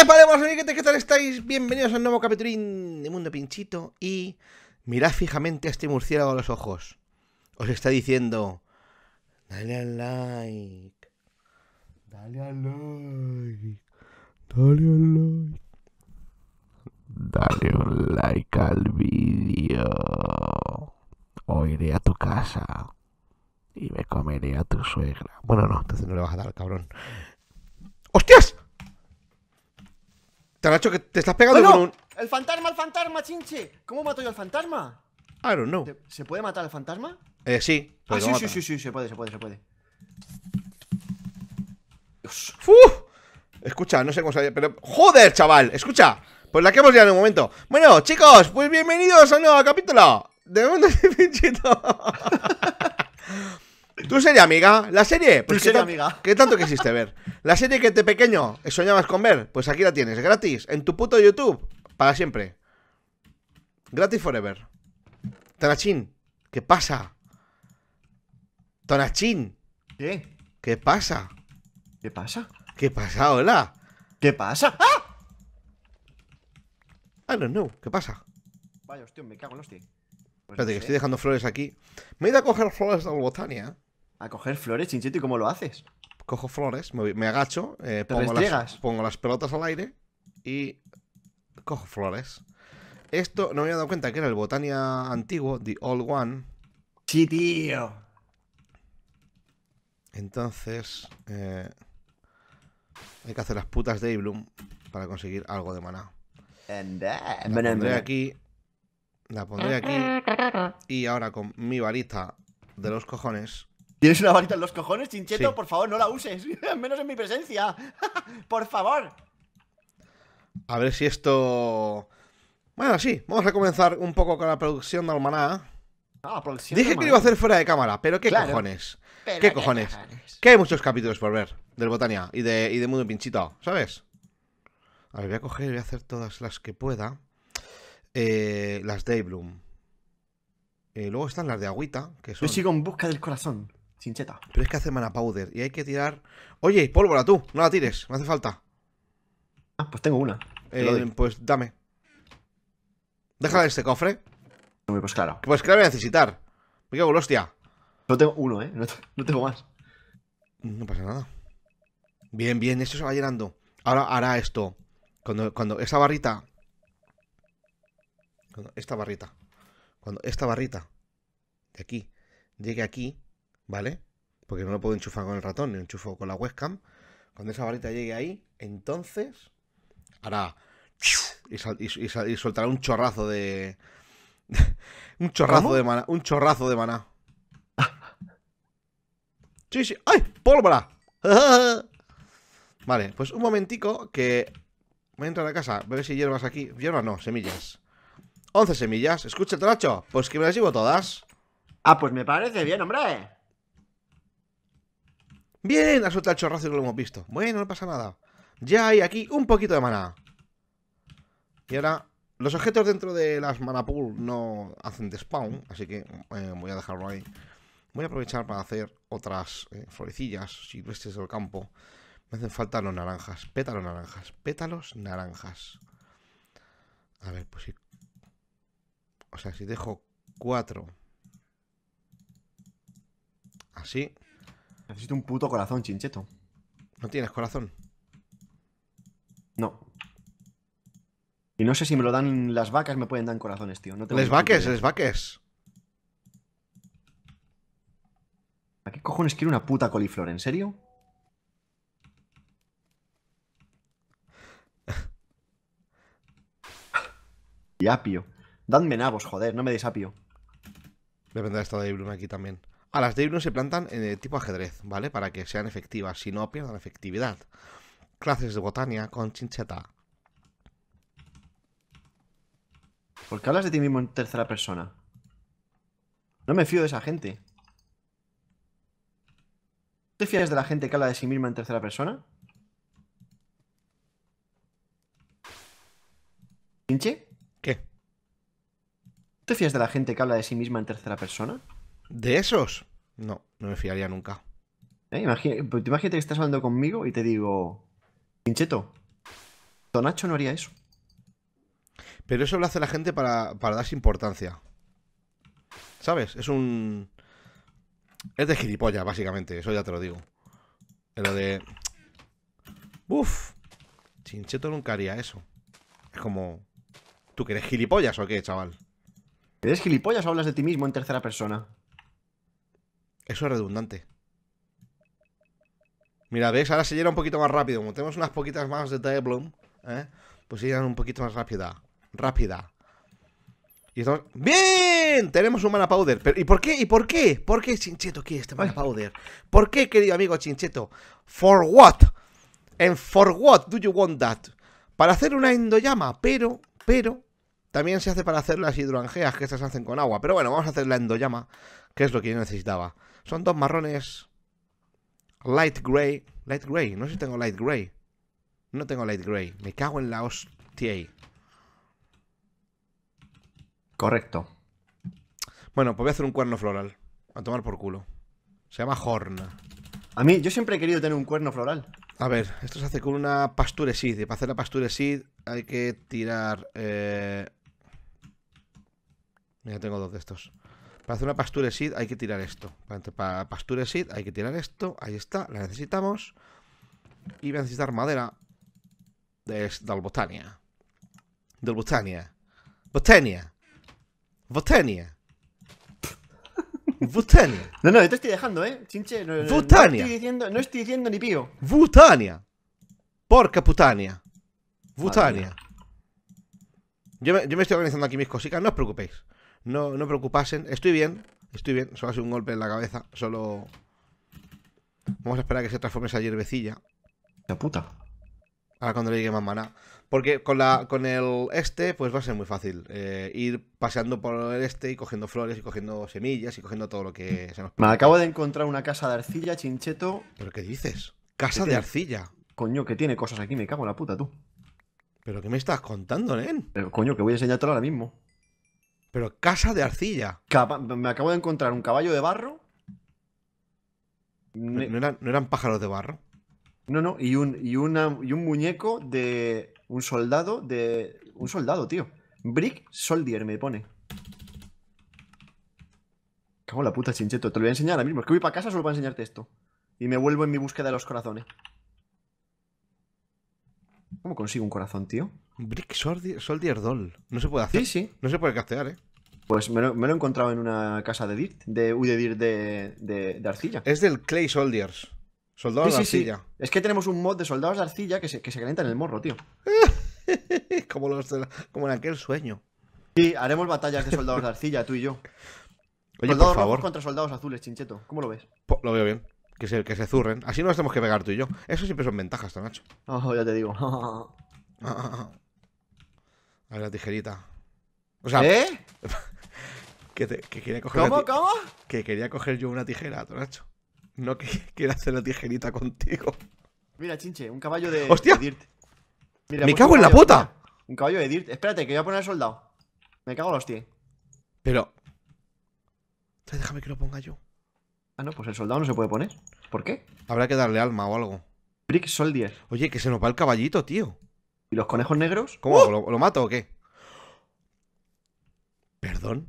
¿Qué ¿Qué tal estáis? Bienvenidos al nuevo capítulo de Mundo Pinchito y mirad fijamente a este murciélago a los ojos. Os está diciendo, dale al like, dale al like, dale al like. Dale un like al vídeo. O iré a tu casa y me comeré a tu suegra. Bueno, no, entonces no le vas a dar, cabrón. ¡Hostias! Taracho, que te estás pegando ¡Oh, con un. ¡El fantasma, el fantasma, chinche! ¿Cómo mato yo al fantasma? I don't know. ¿Se puede matar al fantasma? Eh, sí. Ah, sí, sí, sí, sí, se puede, se puede, se puede. Escucha, no sé cómo se pero. ¡Joder, chaval! Escucha. Pues la que hemos llegado en un momento. Bueno, chicos, pues bienvenidos a un nuevo capítulo. De momento Pinchito. ¿Tú serie amiga? ¿La serie? Pues, pues amiga? ¿Qué tanto quisiste ver? ¿La serie que te pequeño soñabas con ver? Pues aquí la tienes, gratis, en tu puto YouTube, para siempre. Gratis forever. Tonachín, ¿qué pasa? Tonachín. ¿Qué? ¿Qué pasa? ¿Qué pasa? ¿Qué pasa? Hola. ¿Qué pasa? ¡Ah! I don't know. ¿Qué pasa? Vaya, hostia, me cago en hostia. Pues Espérate, que estoy dejando flores aquí. Me he ido a coger flores de la botania. A coger flores, Chinchito, ¿y cómo lo haces? Cojo flores, me, agacho, eh, pongo, las, pelotas al aire y cojo flores. Esto no me había dado cuenta que era el Botania antiguo, The Old One. Sí, tío. Entonces, eh, hay que hacer las putas de bloom para conseguir algo de maná. la pondré aquí. La pondré aquí. Y ahora con mi varita de los cojones ¿Tienes una varita en los cojones, Chincheto? Por favor, no la uses. Menos en mi presencia. Por favor. A ver si esto. Bueno, sí, vamos a comenzar un poco con la producción de Almaná. Ah, Dije que lo iba a hacer fuera de cámara, pero qué cojones. ¿Qué, cojones? Que hay muchos capítulos por ver del Botania y de, Mundo Pinchito, ¿sabes? A ver, voy a coger, y voy a hacer todas las que pueda. Eh, las de Bloom. Eh, luego están las de Agüita, que son... Yo sigo en busca del corazón. Chincheta. Pero es que hace mana powder y hay que tirar. Oye, pólvora tú, no la tires, Me hace falta. Ah, pues tengo una. Eh, pues dame. Déjala en este cofre. Pues claro. Pues claro, voy a necesitar. Me cago hostia. No tengo uno, ¿eh? No, tengo más. No pasa nada. Bien, bien, esto se va llenando. Ahora hará esto. Cuando, cuando esa barrita. Cuando esta barrita. Cuando esta barrita. De aquí. Llegue aquí. ¿vale? Porque no lo puedo enchufar con el ratón, ni lo enchufo con la webcam. Cuando esa varita llegue ahí, entonces hará y, soltará un chorrazo de un chorrazo de maná, un chorrazo de maná. sí, sí, ay, pólvora. vale, pues un momentico que voy a entrar a casa, a ver si hierbas aquí, hierbas no, semillas. 11 semillas, escucha, Tracho, pues que me las llevo todas. Ah, pues me parece bien, hombre. Bien, ha soltado el chorrazo que lo hemos visto. Bueno, no pasa nada. Ya hay aquí un poquito de maná. Y ahora, los objetos dentro de las mana pool no hacen de spawn, así que eh, voy a dejarlo ahí. Voy a aprovechar para hacer otras eh, florecillas silvestres el campo. Me hacen falta los naranjas, pétalos naranjas, pétalos naranjas. A ver, pues si... O sea, si dejo cuatro... Así... Necesito un puto corazón, chincheto. ¿No tienes corazón? No. Y no sé si me lo dan las vacas, me pueden dar corazones, tío. No les vaques, les vaques. ¿A qué cojones quiero una puta coliflor? ¿En serio? y apio. Dadme nabos, joder, no me des apio. Depende de esto de Ibrun aquí también. A las de no se plantan en eh, el tipo ajedrez, ¿vale? Para que sean efectivas, si no pierdan efectividad. Clases de botania con chincheta. ¿Por qué hablas de ti mismo en tercera persona? No me fío de esa gente. ¿Te fías de la gente que habla de sí misma en tercera persona? ¿Pinche? ¿Qué? ¿Te fías de la gente que habla de sí misma en tercera persona? ¿De esos? No, no me fiaría nunca. Eh, pues imagínate, que estás hablando conmigo y te digo, Pincheto, Tonacho no haría eso. Pero eso lo hace la gente para, darse importancia. ¿Sabes? Es un... Es de gilipollas, básicamente, eso ya te lo digo. Lo de... Uf, Chincheto nunca haría eso. Es como... ¿Tú quieres gilipollas o qué, chaval? ¿Eres gilipollas o hablas de ti mismo en tercera persona? Eso es redundante. Mira, ¿ves? Ahora se llena un poquito más rápido. Como tenemos unas poquitas más de Diabloom, ¿eh? pues se llenan un poquito más rápida. Rápida. Y ¡Bien! Tenemos un mana powder. Pero, ¿Y por qué? ¿Y por qué? ¿Por qué Chincheto quiere este mana powder? ¿Por qué, querido amigo Chincheto? ¿For what? ¿En for what do you want that? Para hacer una endoyama. pero, pero, también se hace para hacer las hidroangeas que estas hacen con agua. Pero bueno, vamos a hacer la endoyama. que es lo que yo necesitaba. Son dos marrones. Light gray. Light gray. No sé si tengo light gray. No tengo light gray. Me cago en la hostia. Correcto. Bueno, pues voy a hacer un cuerno floral. A tomar por culo. Se llama Horn. A mí, yo siempre he querido tener un cuerno floral. A ver, esto se hace con una pasture seed. Y para hacer la pasture seed hay que tirar. Ya eh, tengo dos de estos. Para hacer una pasture seed hay que tirar esto. Para pasture seed hay que tirar esto. Ahí está, la necesitamos. Y voy a necesitar madera de, del Dalbotania. Del Botania. Botania. Botania. Botania. No, no, yo te estoy dejando, ¿eh? Chinche, no, Botania. No, estoy diciendo, no estoy diciendo ni pío. Botania. Porca putania. Botania. Yo me, yo me estoy organizando aquí mis cositas, no os preocupéis. No, no preocupasen. Estoy bien. Estoy bien. Solo ha un golpe en la cabeza. Solo. Vamos a esperar a que se transforme esa hierbecilla. La puta. Ahora cuando le llegue más maná. Porque con, la, con el este, pues va a ser muy fácil. Eh, ir paseando por el este y cogiendo flores y cogiendo semillas y cogiendo todo lo que se nos Me acabo de encontrar una casa de arcilla, chincheto. ¿Pero qué dices? ¿Casa de arcilla? Coño, que tiene cosas aquí, me cago en la puta tú. ¿Pero qué me estás contando, nen? coño, que voy a enseñártelo ahora mismo. Pero casa de arcilla. me acabo de encontrar un caballo de barro. ¿No, eran, pájaros de barro? No, no, y un, y, una, y un muñeco de un soldado de. Un soldado, tío. Brick Soldier me pone. Cago en la puta, chincheto. Te lo voy a enseñar ahora mismo. Es que voy para casa solo para enseñarte esto. Y me vuelvo en mi búsqueda de los corazones. ¿Cómo consigo un corazón, tío? Brick Soldier, Doll. No se puede hacer. Sí, sí. No se puede castear, ¿eh? Pues me lo, he encontrado en una casa de Dirt, de, uy, de, de, arcilla. Es del Clay Soldiers. Soldados de arcilla. Es que tenemos un mod de soldados de arcilla que se, que calienta en el morro, tío. como, como en aquel sueño. Sí, haremos batallas de soldados de arcilla, tú y yo. Oye, soldados por favor. contra soldados azules, chincheto. ¿Cómo lo ves? lo veo bien. Que se, que se zurren. Así no nos tenemos que pegar tú y yo. Eso siempre son ventajas, Nacho Oh, ya te digo. Ah, ah, ah, a la tijerita. O sea. ¿Eh? que, que, quería coger. ¿Cómo, cómo? Que quería coger yo una tijera, Tonacho. No que quiera hacer la tijerita contigo. Mira, chinche, un caballo de. dirt. Mira, ¡Me pues cago en la puta! un caballo de Dirt. Espérate, que voy a poner soldado. Me cago en los tíos. Pero. déjame que lo ponga yo. Ah, no, pues el soldado no se puede poner. ¿Por qué? Habrá que darle alma o algo. Brick Soldier. Oye, que se nos va el caballito, tío. ¿Y los conejos negros? ¿Cómo? ¡Oh! ¿Lo, mato o qué? ¿Perdón?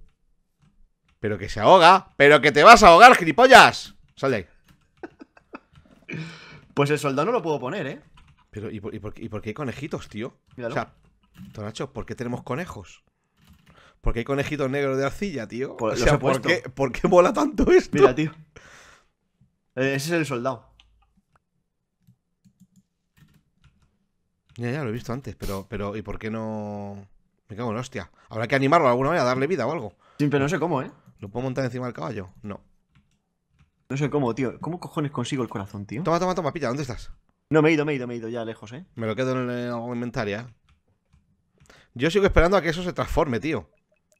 Pero que se ahoga. Pero que te vas a ahogar, gilipollas. Sal de ahí. Pues el soldado no lo puedo poner, ¿eh? Pero, ¿y por, y por qué hay conejitos, tío? O sea, Tonacho, ¿por qué tenemos conejos? ¿Por qué hay conejitos negros de arcilla, tío? o sea, ¿por qué, ¿por qué mola tanto esto? Mira, tío. Eh, ese es el soldado. Ya, ya, lo he visto antes, pero, pero ¿y por qué no...? Me cago en hostia. Habrá que animarlo alguna vez a darle vida o algo. Sí, pero no sé cómo, ¿eh? ¿Lo puedo montar encima del caballo? No. No sé cómo, tío. ¿Cómo cojones consigo el corazón, tío? Toma, toma, toma, pilla, ¿dónde estás? No, me he ido, me he ido, me he ido ya lejos, ¿eh? Me lo quedo en el inventario, ¿eh? Yo sigo esperando a que eso se transforme, tío.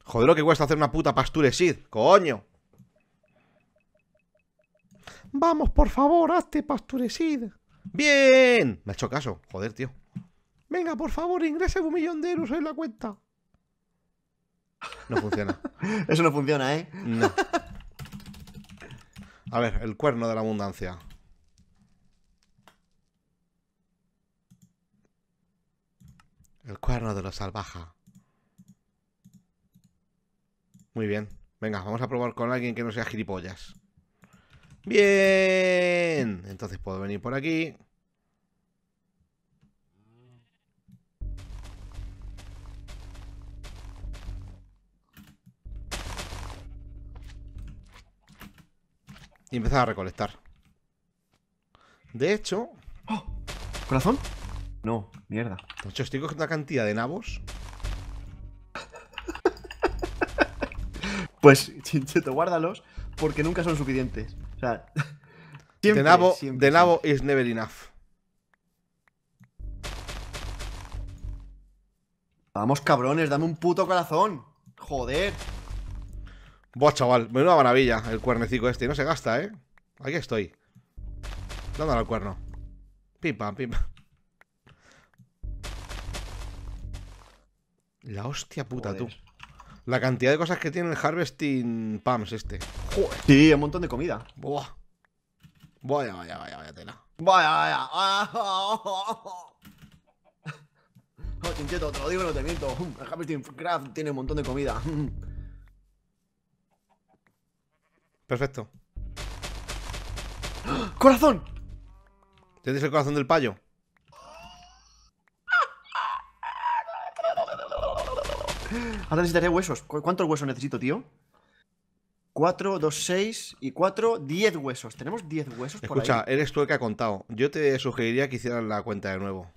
Joder, lo que cuesta hacer una puta pasture coño. Vamos, por favor, hazte pasturecid. Bien. Me ha hecho caso. Joder, tío. Venga, por favor, ingrese un millón de euros en la cuenta. No funciona. Eso no funciona, ¿eh? No. A ver, el cuerno de la abundancia. El cuerno de la salvaja. Muy bien. Venga, vamos a probar con alguien que no sea gilipollas. Bien. Entonces puedo venir por aquí. y empezar a recolectar. De hecho... ¡Oh! ¿Corazón? No, mierda. hecho, estoy cogiendo una cantidad de nabos. pues, chincheto, guárdalos porque nunca son suficientes. O sea... de nabo, is never enough. Vamos, cabrones, dame un puto corazón. Joder. Buah, chaval, menuda maravilla el cuernecico este. No se gasta, ¿eh? Aquí estoy. Dándole al cuerno. Pim, pam, pim, La hostia puta, tú. La cantidad de cosas que tiene el Harvesting Pams este. Joder. Sí, un montón de comida. Buah. Vaya, vaya, vaya, vaya tela. Vaya, vaya. oh te te lo digo, no te miento. El Harvesting Craft tiene un montón de comida. Perfecto. ¡Corazón! ¿Tienes el corazón del payo? Ahora necesitaré huesos. ¿Cuántos huesos necesito, tío? 4, 2, 6 y 4, 10 huesos. Tenemos 10 huesos Escucha, por ahí. Escucha, eres tú el que ha contado. Yo te sugeriría que hicieras la cuenta de nuevo.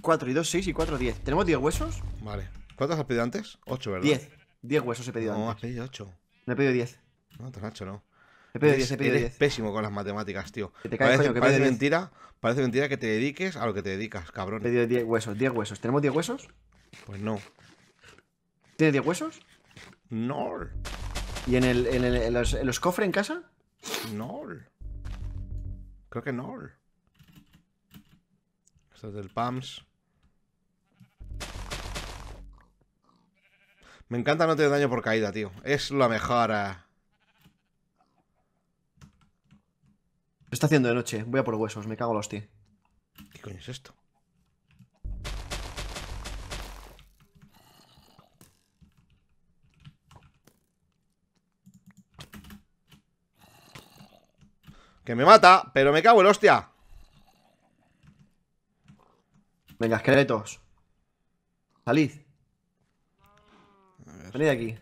4 y 2, 6 y 4, 10. ¿Tenemos 10 huesos? Vale. ¿Cuántos has pedido antes? 8, ¿verdad? 10. 10 huesos he pedido antes. No, has pedido 8. Me he pedido 10. No, hecho, no. Es pésimo con las matemáticas, tío. parece, mentira, parece mentira que te dediques a lo que te dedicas, cabrón. Te 10 huesos, 10 huesos. ¿Tenemos 10 huesos? Pues no. ¿Tienes 10 huesos? No. ¿Y en, el, en, en, los, cofres en casa? No. Creo que no. Esto es del PAMS. Me encanta no tener daño por caída, tío. Es la mejor. Está haciendo de noche. Voy a por huesos. Me cago la hostia. ¿Qué coño es esto? Que me mata, pero me cago el hostia. Venga, esqueletos. Salid. Salid de aquí.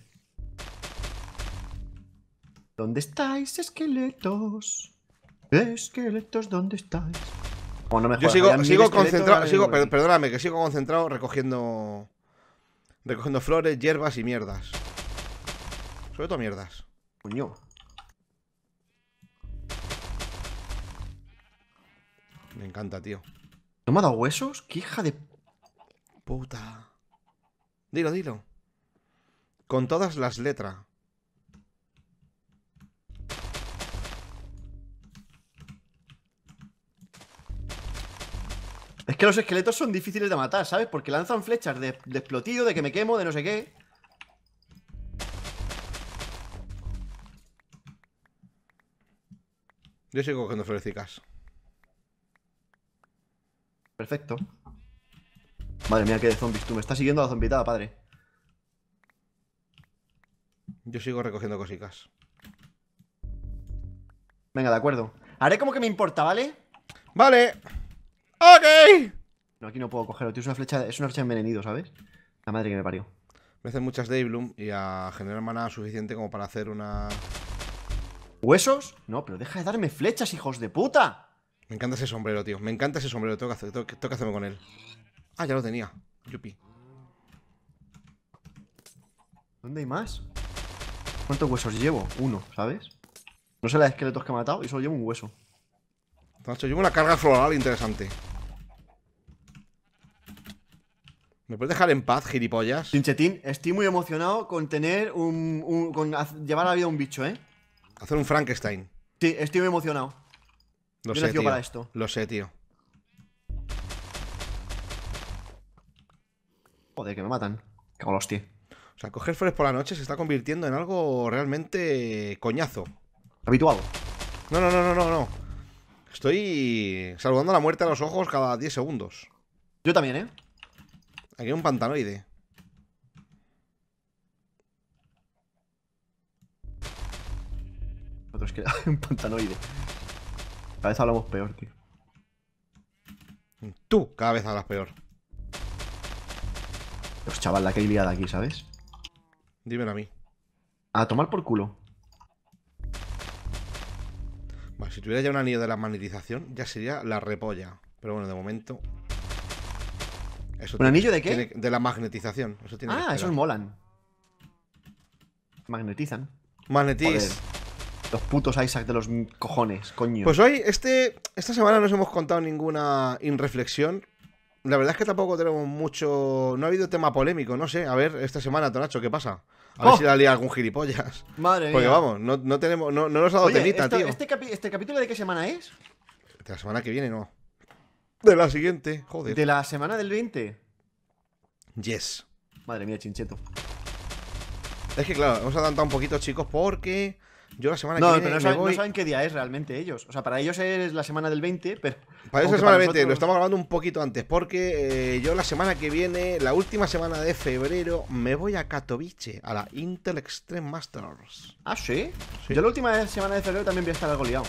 ¿Dónde estáis, esqueletos? Esqueletos, ¿dónde estáis? me Yo sigo, concentrado, perdóname, que sigo concentrado recogiendo recogiendo flores, hierbas y mierdas. Sobre todo mierdas. Coño. Me encanta, tío. ¿No me ha dado huesos? ¡Qué hija de puta! Dilo, dilo. Con todas las letras. Es que los esqueletos son difíciles de matar, ¿sabes? Porque lanzan flechas de, explotido, de que me quemo, de no sé qué. Yo sigo cogiendo florecicas. Perfecto. Madre mía, qué de zombies. Tú me estás siguiendo a la zombitada, padre. Yo sigo recogiendo cositas. Venga, de acuerdo. Haré como que me importa, ¿vale? Vale. ¡Ok! No, aquí no puedo cogerlo, tío. Es una flecha, es una flecha envenenido, ¿sabes? La madre que me parió. Me hacen muchas Daybloom y a generar manada suficiente como para hacer una. ¿Huesos? No, pero deja de darme flechas, hijos de puta. Me encanta ese sombrero, tío. Me encanta ese sombrero. Tengo que, hacerme con él. Ah, ya lo tenía. Yupi. ¿Dónde hay más? ¿Cuántos huesos llevo? Uno, ¿sabes? No sé de esqueletos que he matado y solo llevo un hueso. Yo llevo una carga floral interesante. ¿Me puedes dejar en paz, gilipollas? Chinchetín, estoy muy emocionado con tener un. con llevar a la vida a un bicho, ¿eh? Hacer un Frankenstein. Sí, estoy muy emocionado. Lo sé. Tío. para esto. Lo sé, tío. Joder, que me matan. Cago los O sea, coger flores por la noche se está convirtiendo en algo realmente coñazo. Habituado No, no, no, no, no, no. Estoy saludando a la muerte a los ojos cada 10 segundos. Yo también, ¿eh? Aquí hay un pantanoide. Otro que un pantanoide. Cada vez hablamos peor, tío. Tú cada vez hablas peor. Los pues, chaval, la que hay liada aquí, ¿sabes? Dímelo a mí. A tomar por culo. Si tuviera ya un anillo de la magnetización, ya sería la repolla. Pero bueno, de momento. ¿Un anillo de qué? de la magnetización. ah, esos molan. Magnetizan. Magnetiz. Los putos Isaac de los cojones, coño. Pues hoy, este, esta semana no os hemos contado ninguna inreflexión. La verdad es que tampoco tenemos mucho. No ha habido tema polémico, no sé. A ver, esta semana, Tonacho, ¿qué pasa? A ver oh. si da algún gilipollas. Madre Porque vamos, no, tenemos, no, nos ha dado tío. Este, ¿Este capítulo de qué semana es? De la semana que viene, no. De la siguiente, joder. De la semana del 20. Yes. Madre mía, chincheto. Es que claro, hemos adelantado un poquito, chicos, porque yo la semana que viene. No, pero saben qué día es realmente ellos. O sea, para ellos es la semana del 20, pero. Para ellos es la semana del 20, lo estamos grabando un poquito antes, porque eh, yo la semana que viene, la última semana de febrero, me voy a Katowice, a la Intel Extreme Masters. Ah, ¿sí? Yo la última semana de febrero también voy a estar algo liado.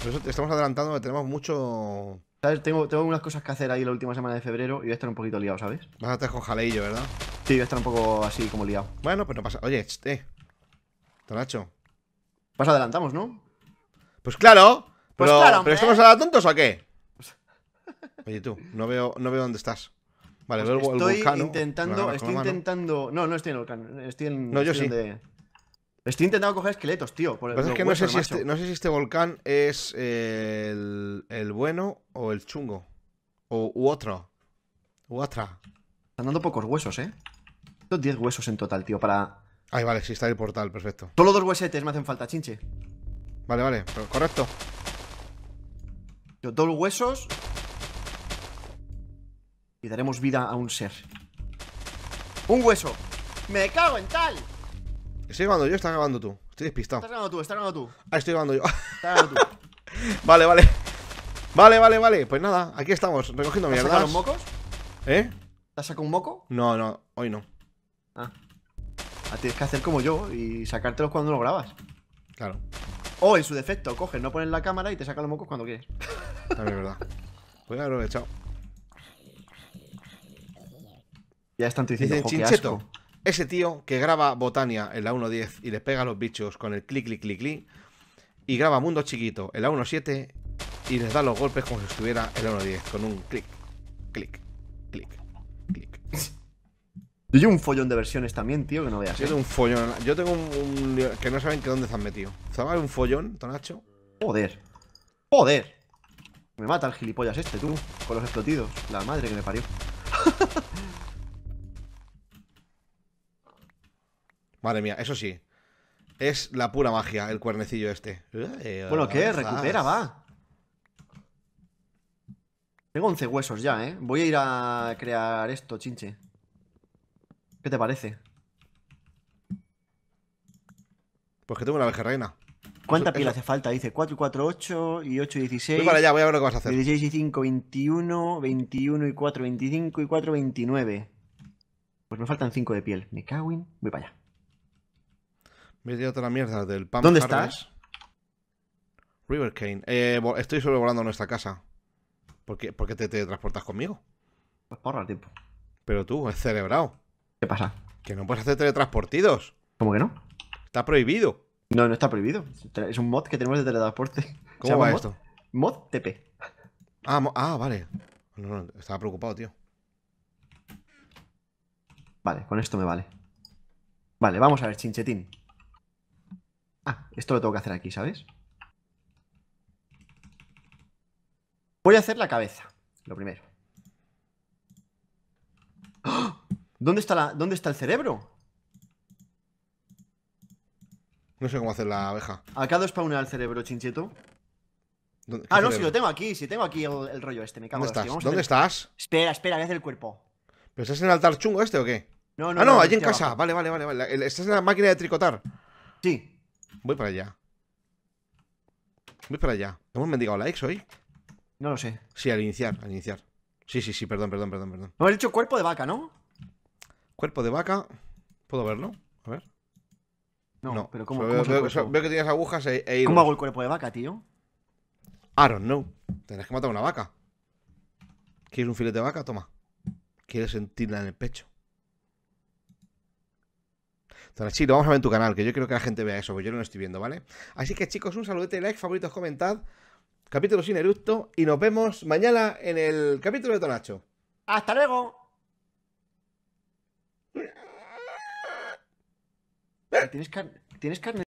Por eso te estamos adelantando tenemos mucho. Tengo, tengo unas cosas que hacer ahí la última semana de febrero y voy a estar un poquito liado, ¿sabes? Vas a estar con jaleillo, ¿verdad? Sí, voy a estar un poco así como liado. Bueno, pues no pasa. Oye, este Tonacho, pues adelantamos, ¿no? Pues claro. Pues pero, claro, ¿pero estamos la tontos o qué? Oye, tú, no veo, no veo dónde estás. Vale, veo el, estoy Intentando, estoy intentando. No, no estoy en el volcán. Estoy en. No, yo sí. Estoy intentando coger esqueletos, tío. Por que no sé, si este, no sé, si este, volcán es el, bueno o el chungo. O, u otro. U otra. Están dando pocos huesos, ¿eh? 10 huesos en total, tío, para Ahí vale, sí está el portal, perfecto. Solo dos huesetes me hacen falta, chinche. Vale, vale, correcto. Yo, dos huesos. Y daremos vida a un ser. ¡Un hueso! ¡Me cago en tal! ¿Estoy grabando yo o estás grabando tú? Estoy despistado. Estás grabando tú, estás grabando tú. Ah, estoy grabando yo. Estás grabando tú. vale, vale. Vale, vale, vale. Pues nada, aquí estamos, recogiendo mierda. ¿Te has sacado un moco? ¿Eh? ¿Te has sacado un moco? No, no, hoy no. Ah. Ah, tienes que hacer como yo y sacártelos cuando lo grabas. Claro. O en su defecto, coges, no pones la cámara y te sacas los mocos cuando quieres. También es verdad. Voy a haberlo Ya están diciendo, Chincheto, ese tío que graba Botania en la 1.10 y le pega a los bichos con el clic, clic, clic, clic, y graba Mundo Chiquito en la 1.7 y les da los golpes como si estuviera en la 1.10 con un clic, clic, clic, clic. Yo un follón de versiones también, tío, que no veas. Yo tengo un follón. Yo tengo un. que no saben que dónde se han metido. ¿Sabes un follón, Tonacho? ¡Poder! ¡Poder! Me mata el gilipollas este, tú. Con los explotidos. La madre que me parió. madre mía, eso sí. Es la pura magia, el cuernecillo este. Eh, bueno, ¿qué? Recupera, va. Tengo 11 huesos ya, ¿eh? Voy a ir a crear esto, chinche. ¿Qué te parece? Pues que tengo una reina. ¿Cuánta piel hace falta? Dice 4 y 4, 8 y 8 16. Voy para allá, voy a ver lo que vas a hacer. 16 y 5, 21, 21 y 4, 25 y 4, 29. Pues me faltan 5 de piel. Me cago en... Voy para allá. Me he tirado toda la mierda del pan. ¿Dónde estás? River Eh, estoy sobrevolando nuestra casa. ¿Por qué, te, transportas conmigo? Pues por ahorrar tiempo. Pero tú, es celebrado ¿Qué pasa? Que no puedes hacer teletransportidos. ¿Cómo que no? Está prohibido. No, no está prohibido. Es un mod que tenemos de teletransporte. ¿Cómo va esto? Mod TP. Ah, ah, vale. estaba preocupado, tío. Vale, con esto me vale. Vale, vamos a ver, chinchetín. Ah, esto lo tengo que hacer aquí, ¿sabes? Voy a hacer la cabeza, lo primero. ¿Dónde está, ¿Dónde está el cerebro? No sé cómo hacer la abeja. Acá dos unir al cerebro, chinchito Ah, no, si lo tengo aquí, si tengo aquí el, rollo este, me cago ¿Dónde estás? estás? Espera, espera, voy a el cuerpo. ¿Pero estás en el altar chungo este o qué? No, no. Ah, no, allí en casa. Vale, vale, vale, vale. Estás en la máquina de tricotar. Sí. Voy para allá. Voy para allá. ¿Hemos mendigado likes hoy? No lo sé. Sí, al iniciar, al iniciar. Sí, sí, sí, perdón, perdón, perdón, perdón. hemos dicho cuerpo de vaca, ¿no? Cuerpo de vaca. ¿Puedo verlo? A ver. No, pero ¿cómo, veo, que tienes agujas e, e ¿Cómo hago el cuerpo de vaca, tío? I no. know. Tendrás que matar a una vaca. ¿Quieres un filete de vaca? Toma. ¿Quieres sentirla en el pecho? Entonces, lo vamos a ver en tu canal, que yo quiero que la gente vea eso, porque yo no lo estoy viendo, ¿vale? Así que chicos, un saludete, like, favoritos, comentad. Capítulo sin eructo y nos vemos mañana en el capítulo de Tonacho. ¡Hasta luego! ¿Tienes, car ¿Tienes carne?